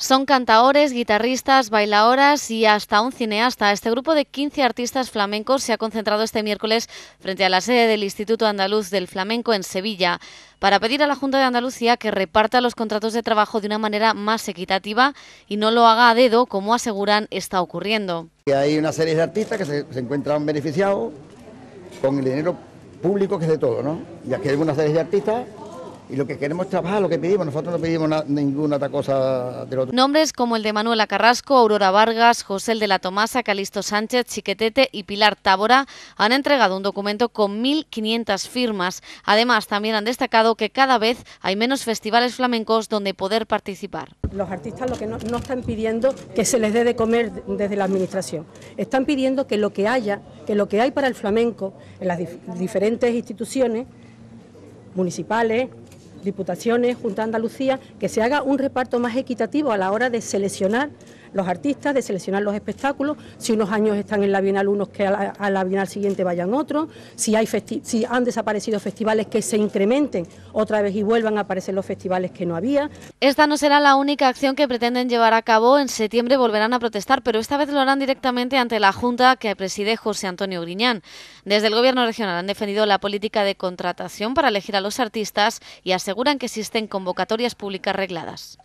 Son cantaores, guitarristas, bailadoras y hasta un cineasta. Este grupo de 15 artistas flamencos se ha concentrado este miércoles frente a la sede del Instituto Andaluz del Flamenco en Sevilla para pedir a la Junta de Andalucía que reparta los contratos de trabajo de una manera más equitativa y no lo haga a dedo como aseguran está ocurriendo. Hay una serie de artistas que se, encuentran beneficiados con el dinero público que es de todo, ¿no? Y aquí hay una serie de artistas y lo que queremos trabajar, lo que pedimos, nosotros no pedimos ninguna otra cosa del otro. Nombres como el de Manuela Carrasco, Aurora Vargas, José de la Tomasa, Calisto Sánchez, Chiquetete y Pilar Tábora han entregado un documento con 1.500 firmas. Además, también han destacado que cada vez hay menos festivales flamencos donde poder participar. Los artistas lo que no, están pidiendo que se les dé de comer desde la administración, están pidiendo que lo que haya, que lo que hay para el flamenco en las diferentes instituciones municipales, diputaciones, Junta de Andalucía, que se haga un reparto más equitativo a la hora de seleccionar los artistas, de seleccionar los espectáculos, si unos años están en la Bienal unos que a la, Bienal siguiente vayan otros, si, hay si han desaparecido festivales que se incrementen otra vez y vuelvan a aparecer los festivales que no había. Esta no será la única acción que pretenden llevar a cabo, en septiembre volverán a protestar, pero esta vez lo harán directamente ante la Junta que preside José Antonio Griñán. Desde el Gobierno regional han defendido la política de contratación para elegir a los artistas y aseguran que existen convocatorias públicas regladas.